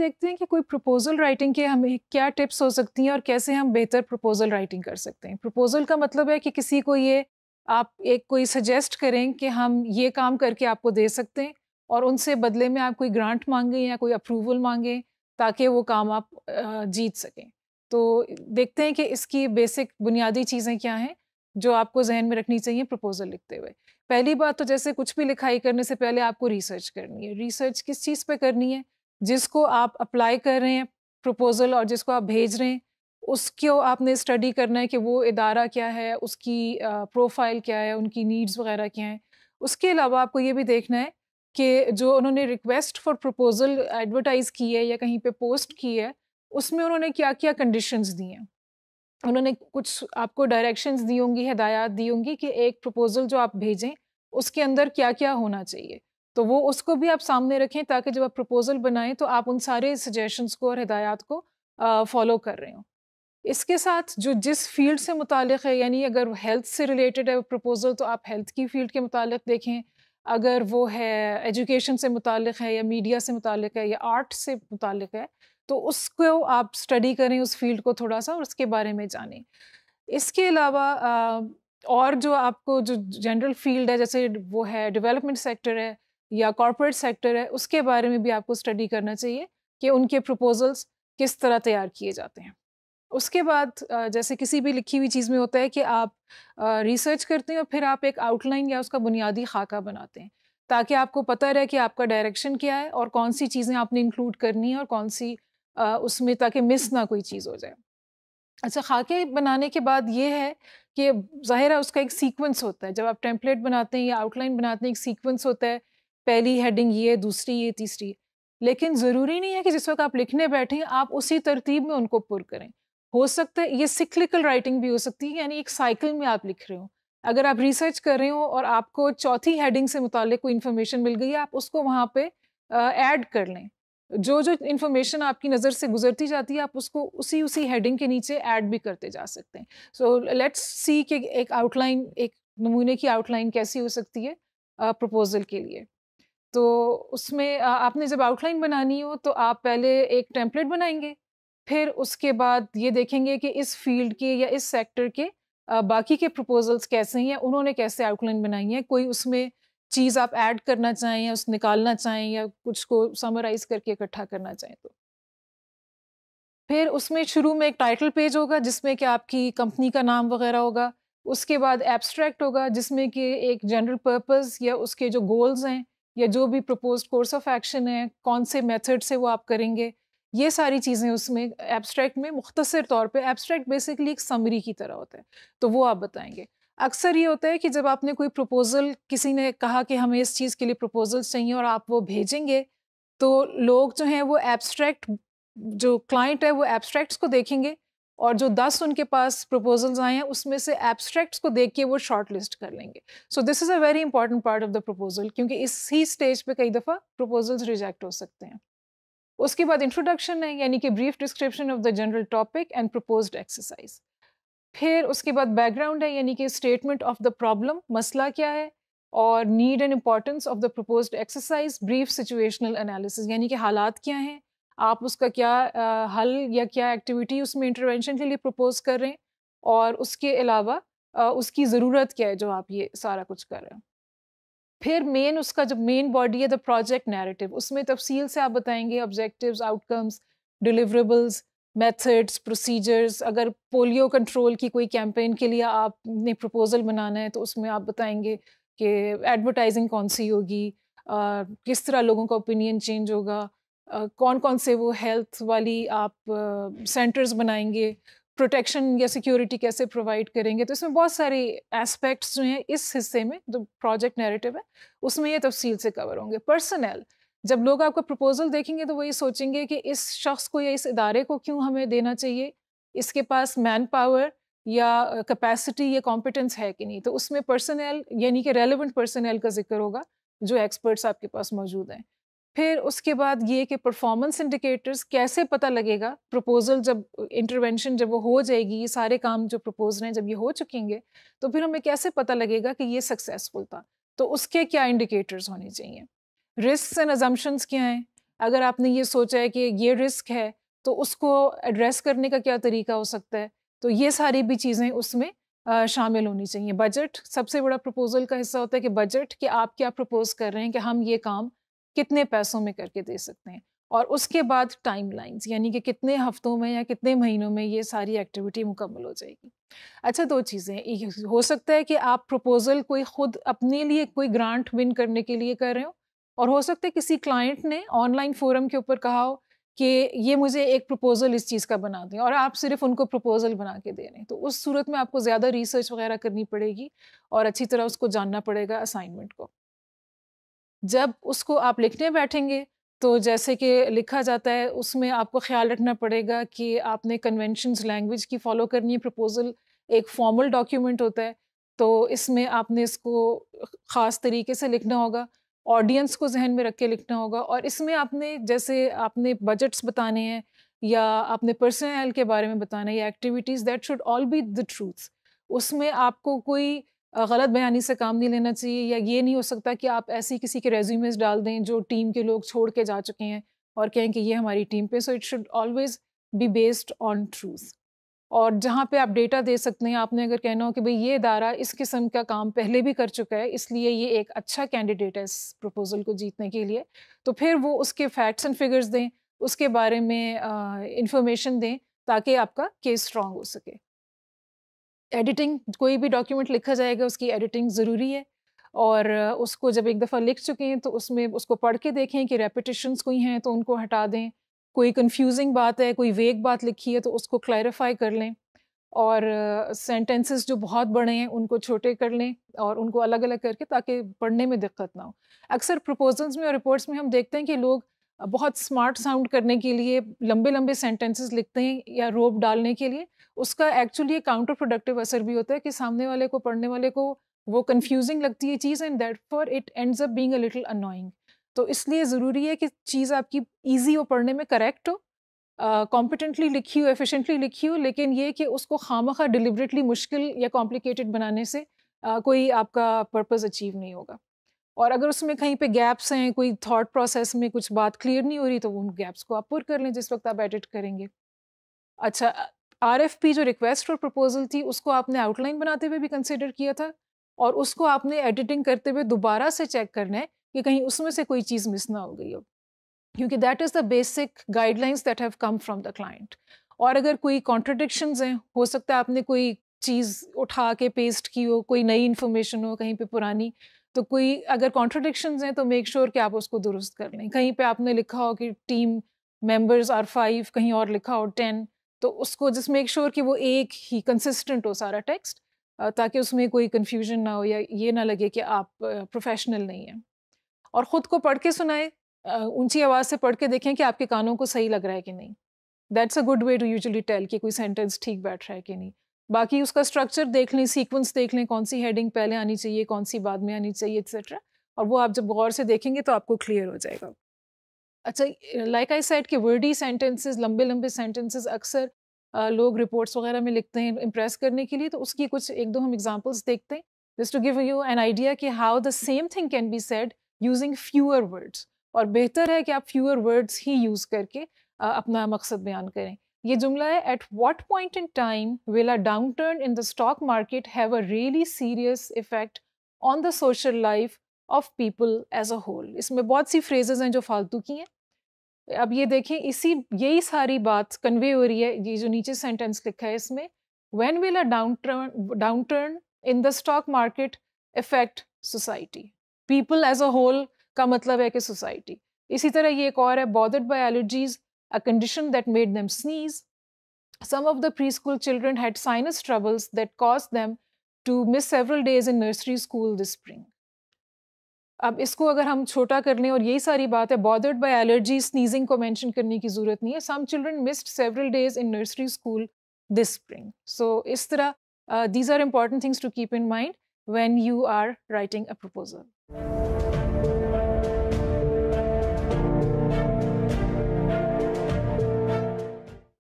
आइए देखते हैं कि कोई प्रपोजल राइटिंग के हमें क्या टिप्स हो सकती हैं और कैसे हम बेहतर प्रपोजल राइटिंग कर सकते हैं प्रपोजल का मतलब है कि किसी को ये आप एक कोई सजेस्ट करें कि हम ये काम करके आपको दे सकते हैं और उनसे बदले में आप कोई ग्रांट मांगें या कोई अप्रूवल मांगें ताकि वो काम आप जीत सकें तो देखते हैं कि इसकी बेसिक बुनियादी चीज़ें क्या हैं जो आपको जहन में रखनी चाहिए प्रपोजल लिखते हुए पहली बात तो जैसे कुछ भी लिखाई करने से पहले आपको रिसर्च करनी है रिसर्च किस चीज़ पे करनी है जिसको आप अप्लाई कर रहे हैं प्रपोज़ल और जिसको आप भेज रहे हैं उसको आपने स्टडी करना है कि वो इदारा क्या है उसकी प्रोफाइल क्या है उनकी नीड्स वगैरह क्या हैं उसके अलावा आपको ये भी देखना है कि जो उन्होंने रिक्वेस्ट फॉर प्रपोज़ल एडवर्टाइज़ की है या कहीं पे पोस्ट की है उसमें उन्होंने क्या क्या कंडीशंस दी हैं उन्होंने कुछ आपको डायरेक्शंस दी होंगी हदायत दी होंगी कि एक प्रपोज़ल जो आप भेजें उसके अंदर क्या क्या होना चाहिए तो वो उसको भी आप सामने रखें ताकि जब आप प्रपोज़ल बनाएं तो आप उन सारे सजेशंस को और हिदायत को फॉलो कर रहे हो इसके साथ जो जिस फील्ड से मुतल है यानी अगर हेल्थ से रिलेटेड है प्रपोज़ल तो आप हेल्थ की फील्ड के मुतल देखें अगर वो है एजुकेशन से मुतल है या मीडिया से मुतल है या आर्ट से मुतल है तो उसको आप स्टडी करें उस फील्ड को थोड़ा सा और उसके बारे में जानें इसके अलावा और जो आपको जो जनरल फील्ड है जैसे वो है डेवलपमेंट सेक्टर है या कॉरपोरेट सेक्टर है उसके बारे में भी आपको स्टडी करना चाहिए कि उनके प्रपोजल्स किस तरह तैयार किए जाते हैं उसके बाद जैसे किसी भी लिखी हुई चीज़ में होता है कि आप रिसर्च करते हैं और फिर आप एक आउटलाइन या उसका बुनियादी खाका बनाते हैं ताकि आपको पता रहे कि आपका डायरेक्शन क्या है और कौन सी चीज़ें आपने इंक्लूड करनी है और कौन सी उसमें ताकि मिस ना कोई चीज़ हो जाए अच्छा खाके बनाने के बाद ये है कि ज़ाहिर है उसका एक सीक्वेंस होता है जब आप टेम्पलेट बनाते हैं या आउटलाइन बनाते हैं एक सीक्वेंस होता है पहली हेडिंग ये दूसरी ये तीसरी लेकिन ज़रूरी नहीं है कि जिस वक्त आप लिखने बैठें आप उसी तरतीब में उनको पुर करें हो सकता है ये सिक्लिकल राइटिंग भी हो सकती है यानी एक साइकिल में आप लिख रहे हो अगर आप रिसर्च कर रहे हो और आपको चौथी हेडिंग से मुतल कोई इन्फॉर्मेशन मिल गई है आप उसको वहाँ पर ऐड कर लें जो जो इन्फॉर्मेशन आपकी नज़र से गुजरती जाती है आप उसको उसी उसी हेडिंग के नीचे ऐड भी करते जा सकते हैं सो लेट्स सी कि एक आउटलाइन एक नमूने की आउटलाइन कैसी हो सकती है प्रपोजल के लिए तो उसमें आपने जब आउटलाइन बनानी हो तो आप पहले एक टेम्पलेट बनाएंगे फिर उसके बाद ये देखेंगे कि इस फील्ड के या इस सेक्टर के बाकी के प्रपोजल्स कैसे हैं उन्होंने कैसे आउटलाइन बनाई है कोई उसमें चीज़ आप ऐड करना चाहें या उस निकालना चाहें या कुछ को समराइज करके इकट्ठा करना चाहें तो फिर उसमें शुरू में एक टाइटल पेज होगा जिसमें कि आपकी कंपनी का नाम वगैरह होगा उसके बाद एब्स्ट्रैक्ट होगा जिसमें कि एक जनरल पर्पस या उसके जो गोल्स हैं या जो भी प्रपोज कोर्स ऑफ एक्शन है कौन से मेथड से वो आप करेंगे ये सारी चीज़ें उसमें एब्स्ट्रैक्ट में मुख्तर तौर पे एब्स्ट्रैक्ट बेसिकली एक समरी की तरह होता है तो वो आप बताएंगे अक्सर ये होता है कि जब आपने कोई प्रपोज़ल किसी ने कहा कि हमें इस चीज़ के लिए प्रपोजल्स चाहिए और आप वो भेजेंगे तो लोग जो हैं वो एब्स्ट्रैक्ट जो क्लाइंट है वो एब्स्ट्रैक्ट्स को देखेंगे और जो दस उनके पास प्रपोजल्स आए हैं उसमें से एब्स्ट्रैक्ट्स को देख के वो शॉर्ट लिस्ट कर लेंगे so this is a very important part of the proposal क्योंकि इस ही स्टेज पे कई दफ़ा प्रपोजल्स रिजेक्ट हो सकते हैं उसके बाद इंट्रोडक्शन है यानी कि brief description of the general topic and propose exercise फिर उसके बाद बैकग्राउंड है यानी कि स्टेटमेंट ऑफ द प्रॉब्लम मसला क्या है और need and importance of the propose exercise brief situational analysis यानी कि हालात क्या हैं आप उसका क्या आ, हल या क्या एक्टिविटी उसमें इंटरवेंशन के लिए प्रपोज कर रहे हैं और उसके अलावा उसकी ज़रूरत क्या है जो आप ये सारा कुछ कर रहे हैं फिर मेन उसका जो मेन बॉडी है द प्रोजेक्ट नैरेटिव उसमें तफसील से आप बताएंगे objectives outcomes deliverables methods procedures अगर पोलियो कंट्रोल की कोई कैंपेन के लिए आपने प्रपोजल बनाना है तो उसमें आप बताएंगे कि एडवर्टाइजिंग कौन सी होगी किस तरह लोगों का ओपिनियन चेंज होगा कौन कौन से वो हेल्थ वाली आप सेंटर्स बनाएंगे प्रोटेक्शन या सिक्योरिटी कैसे प्रोवाइड करेंगे तो इसमें बहुत सारे एस्पेक्ट्स जो हैं इस हिस्से में जो प्रोजेक्ट नैरेटिव है उसमें ये तफसील से कवर होंगे पर्सनल जब लोग आपका प्रपोजल देखेंगे तो वो ये सोचेंगे कि इस शख्स को या इस इदारे को क्यों हमें देना चाहिए इसके पास मैन पावर या कैपेसिटी या कॉम्पिटेंस है कि नहीं तो उसमें पर्सनल यानी कि रेलिवेंट पर्सनल का जिक्र होगा जो एक्सपर्ट्स आपके पास मौजूद हैं फिर उसके बाद ये कि परफॉर्मेंस इंडिकेटर्स कैसे पता लगेगा प्रपोजल जब इंटरवेंशन जब वो हो जाएगी ये सारे काम जो प्रपोज हैं जब ये हो चुकेंगे तो फिर हमें कैसे पता लगेगा कि ये सक्सेसफुल था तो उसके क्या इंडिकेटर्स होने चाहिए रिस्क एंड अजम्पन्स क्या हैं अगर आपने ये सोचा है कि ये रिस्क है तो उसको एड्रेस करने का क्या तरीका हो सकता है तो ये सारी भी चीज़ें उसमें शामिल होनी चाहिए बजट सबसे बड़ा प्रपोजल का हिस्सा होता है कि बजट कि आप क्या प्रपोज कर रहे हैं कि हम ये काम कितने पैसों में करके दे सकते हैं और उसके बाद टाइम लाइन्स यानी कि कितने हफ्तों में या कितने महीनों में ये सारी एक्टिविटी मुकम्मल हो जाएगी अच्छा दो चीज़ें हो सकता है कि आप प्रपोज़ल कोई ख़ुद अपने लिए कोई ग्रांट विन करने के लिए कर रहे हो और हो सकता है किसी क्लाइंट ने ऑनलाइन फोरम के ऊपर कहा हो कि ये मुझे एक प्रपोज़ल इस चीज़ का बना दें और आप सिर्फ उनको प्रपोज़ल बना के दे रहे हैं तो उस सूरत में आपको ज़्यादा रिसर्च वगैरह करनी पड़ेगी और अच्छी तरह उसको जानना पड़ेगा असाइनमेंट को जब उसको आप लिखने बैठेंगे तो जैसे कि लिखा जाता है उसमें आपको ख्याल रखना पड़ेगा कि आपने कन्वेंशंस लैंग्वेज की फ़ॉलो करनी है प्रपोज़ल एक फॉर्मल डॉक्यूमेंट होता है तो इसमें आपने इसको ख़ास तरीके से लिखना होगा ऑडियंस को जहन में रख के लिखना होगा और इसमें आपने जैसे आपने बजट्स बताने हैं या आपने पर्सनल के बारे में बताना है या activities that should all be the truth उसमें आपको कोई गलत बयानी से काम नहीं लेना चाहिए या ये नहीं हो सकता कि आप ऐसी किसी के रेज्यूमेज डाल दें जो टीम के लोग छोड़ के जा चुके हैं और कहें कि ये हमारी टीम पे so it should always be based on truth और जहाँ पे आप डेटा दे सकते हैं आपने अगर कहना हो कि भाई ये इदारा इस किस्म का काम पहले भी कर चुका है इसलिए ये एक अच्छा कैंडिडेट है इस प्रपोज़ल को जीतने के लिए तो फिर वो उसके फैक्ट्स एंड फिगर्स दें उसके बारे में इंफॉर्मेशन दें ताकि आपका केस स्ट्रॉन्ग हो सके एडिटिंग कोई भी डॉक्यूमेंट लिखा जाएगा उसकी एडिटिंग ज़रूरी है और उसको जब एक दफ़ा लिख चुके हैं तो उसमें उसको पढ़ के देखें कि रेपिटेशन कोई हैं तो उनको हटा दें कोई कंफ्यूजिंग बात है कोई वेग बात लिखी है तो उसको क्लैरिफाई कर लें और सेंटेंसेस जो बहुत बड़े हैं उनको छोटे कर लें और उनको अलग अलग करके ताकि पढ़ने में दिक्कत ना हो अक्सर प्रपोजल्स में और रिपोर्ट्स में हम देखते हैं कि लोग बहुत स्मार्ट साउंड करने के लिए लंबे लंबे सेंटेंसेस लिखते हैं या रोप डालने के लिए उसका एक्चुअली काउंटर प्रोडक्टिव असर भी होता है कि सामने वाले को पढ़ने वाले को वो कन्फ्यूजिंग लगती है चीज़ and that for it ends up being a little annoying तो इसलिए ज़रूरी है कि चीज़ आपकी ईजी हो पढ़ने में करेक्ट हो कॉम्पिटेंटली लिखी हो एफिशेंटली लिखी हो लेकिन ये कि उसको खाम खा डिलिबरेटली मुश्किल या कॉम्प्लिकेटेड बनाने से uh, कोई आपका पर्पज़ अचीव नहीं होगा और अगर उसमें कहीं पे गैप्स हैं कोई थॉट प्रोसेस में कुछ बात क्लियर नहीं हो रही तो उन गैप्स को आप पुर कर लें जिस वक्त आप एडिट करेंगे अच्छा आर जो रिक्वेस्ट और प्रपोजल थी उसको आपने आउटलाइन बनाते हुए भी कंसिडर किया था और उसको आपने एडिटिंग करते हुए दोबारा से चेक करना है कि कहीं उसमें से कोई चीज़ मिस ना हो गई हो क्योंकि that is the basic guidelines that have come from the client और अगर कोई कॉन्ट्रडिक्शन हैं हो सकता है आपने कोई चीज़ उठा के पेस्ट की हो कोई नई इन्फॉर्मेशन हो कहीं पे पुरानी तो कोई अगर कॉन्ट्रोडिक्शन हैं तो मेक श्योर sure कि आप उसको दुरुस्त कर लें कहीं पे आपने लिखा हो कि टीम मेंबर्स आर फाइव कहीं और लिखा हो टेन तो उसको जस्ट मेक श्योर कि वो एक ही कंसिस्टेंट हो सारा टेक्स्ट ताकि उसमें कोई कन्फ्यूजन ना हो या ये ना लगे कि आप प्रोफेशनल नहीं हैं और ख़ुद को पढ़ के सुनाए ऊंची आवाज़ से पढ़ के देखें कि आपके कानों को सही लग रहा है कि नहीं that's a good way to usually tell कि कोई सेंटेंस ठीक बैठ रहा है कि नहीं बाकी उसका स्ट्रक्चर देख लें सीक्वेंस देख लें कौन सी हेडिंग पहले आनी चाहिए कौन सी बाद में आनी चाहिए एक्सेट्रा और वो आप जब गौर से देखेंगे तो आपको क्लियर हो जाएगा अच्छा लाइक आई सेड कि वर्डी सेंटेंसेस लंबे लंबे सेंटेंसेस अक्सर लोग रिपोर्ट्स वगैरह में लिखते हैं इम्प्रेस करने के लिए तो उसकी कुछ एक दो हम एग्ज़ाम्पल्स देखते हैं just to give you an idea कि how the same thing can be said using fewer words और बेहतर है कि आप फ्यूअर वर्ड्स ही यूज़ करके अपना मकसद बयान करें ये जुमला है at what point in time will a turn in the stock market have a really serious effect on the social life of people as a whole इसमें बहुत सी फ्रेजेज हैं जो फालतू की हैं अब ये देखें इसी यही सारी बात कन्वे हो रही है ये जो नीचे सेंटेंस लिखा है इसमें when down turn down turn in the stock market effect society people as a whole का मतलब है कि सोसाइटी इसी तरह ये एक और है bothered biologies allergies a condition that made them sneeze. Some of the preschool children had sinus troubles that caused them to miss several days in nursery school this spring. अब इसको अगर हम छोटा कर लें और यही सारी बात है बॉदर्ड बाय एलर्जी स्नीजिंग को मेंशन करने की ज़रूरत नहीं है some children missed several days in nursery school this spring so इस तरह these are important things to keep in mind when you are writing a proposal